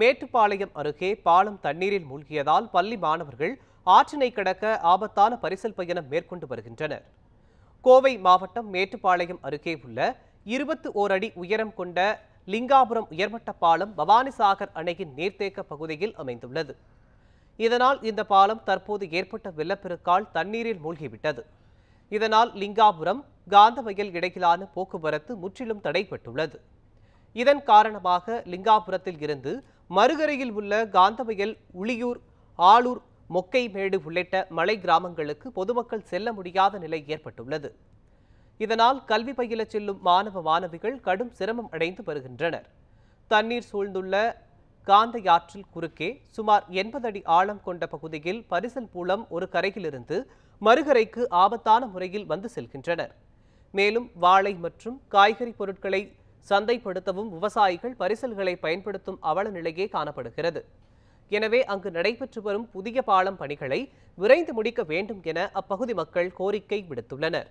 மேட்டுப்பாளையம் அருகே பாலம் தண்ணீரில் மூழ்கியதால் பள்ளி மாணவர்கள் ஆற்றினை கடக்க ஆபத்தான பரிசல் பயணம் மேற்கொண்டு வருகின்றனர் கோவை மாவட்டம் மேட்டுப்பாளையம் அருகே உள்ள இருபத்து ஓர் அடி உயரம் கொண்ட லிங்காபுரம் உயர்மட்ட பாலம் பவானிசாகர் அணையின் நீர்த்தேக்க பகுதியில் அமைந்துள்ளது இதனால் இந்த பாலம் தற்போது ஏற்பட்ட வெள்ளப்பெருக்கால் தண்ணீரில் மூழ்கிவிட்டது இதனால் லிங்காபுரம் காந்தவயல் இடையிலான போக்குவரத்து முற்றிலும் தடைப்பட்டுள்ளது இதன் காரணமாக லிங்காபுரத்தில் இருந்து மறுகரையில் உள்ள காந்தவயல் உளியூர் ஆளூர் மொக்கைமேடு உள்ளிட்ட மலை கிராமங்களுக்கு பொதுமக்கள் செல்ல முடியாத நிலை ஏற்பட்டுள்ளது இதனால் கல்வி பயில செல்லும் மாணவ மாணவிகள் கடும் சிரமம் அடைந்து வருகின்றனர் தண்ணீர் சூழ்ந்துள்ள காந்தையாற்றில் குறுக்கே சுமார் எண்பது அடி ஆழம் கொண்ட பகுதியில் பரிசல் பூலம் ஒரு கரையிலிருந்து மறுகரைக்கு ஆபத்தான முறையில் வந்து செல்கின்றனர் மேலும் வாழை மற்றும் காய்கறி பொருட்களை சந்தைப்படுத்தவும் விவசாயிகள் பரிசல்களை பயன்படுத்தும் அவல நிலையே காணப்படுகிறது எனவே அங்கு நடைபெற்று வரும் புதிய பாலம் பணிகளை விரைந்து முடிக்க வேண்டும் என அப்பகுதி மக்கள் கோரிக்கை விடுத்துள்ளனர்